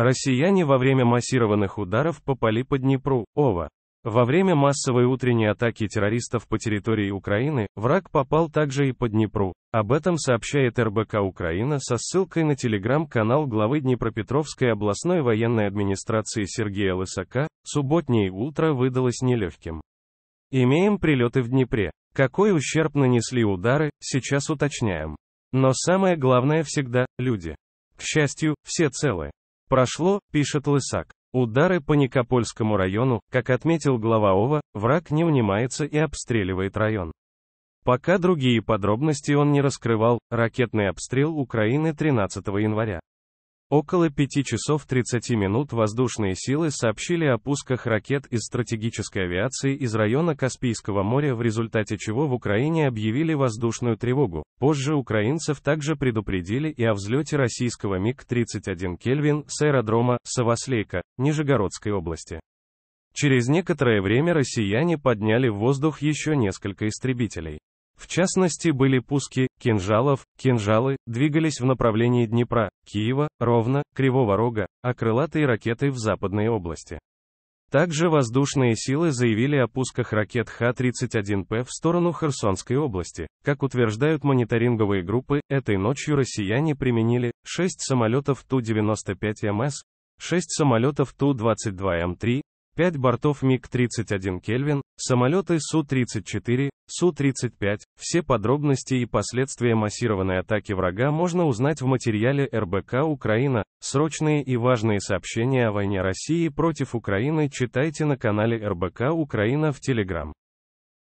Россияне во время массированных ударов попали по Днепру, Ова. Во время массовой утренней атаки террористов по территории Украины, враг попал также и по Днепру. Об этом сообщает РБК Украина со ссылкой на телеграм-канал главы Днепропетровской областной военной администрации Сергея Лысака, субботнее утро выдалось нелегким. Имеем прилеты в Днепре. Какой ущерб нанесли удары, сейчас уточняем. Но самое главное всегда – люди. К счастью, все целы. Прошло, пишет Лысак. Удары по Никопольскому району, как отметил глава ОВА, враг не унимается и обстреливает район. Пока другие подробности он не раскрывал, ракетный обстрел Украины 13 января. Около 5 часов 30 минут воздушные силы сообщили о пусках ракет из стратегической авиации из района Каспийского моря, в результате чего в Украине объявили воздушную тревогу. Позже украинцев также предупредили и о взлете российского МиГ-31 «Кельвин» с аэродрома Савослейка, Нижегородской области. Через некоторое время россияне подняли в воздух еще несколько истребителей. В частности, были пуски, кинжалов, кинжалы, двигались в направлении Днепра, Киева, Ровно, Кривого Рога, а крылатые ракеты в западной области. Также воздушные силы заявили о пусках ракет Х-31П в сторону Херсонской области. Как утверждают мониторинговые группы, этой ночью россияне применили 6 самолетов Ту-95МС, 6 самолетов Ту-22М3, 5 бортов МиГ-31 Кельвин, самолеты Су-34, Су-35, все подробности и последствия массированной атаки врага можно узнать в материале РБК «Украина», срочные и важные сообщения о войне России против Украины читайте на канале РБК «Украина» в Телеграм.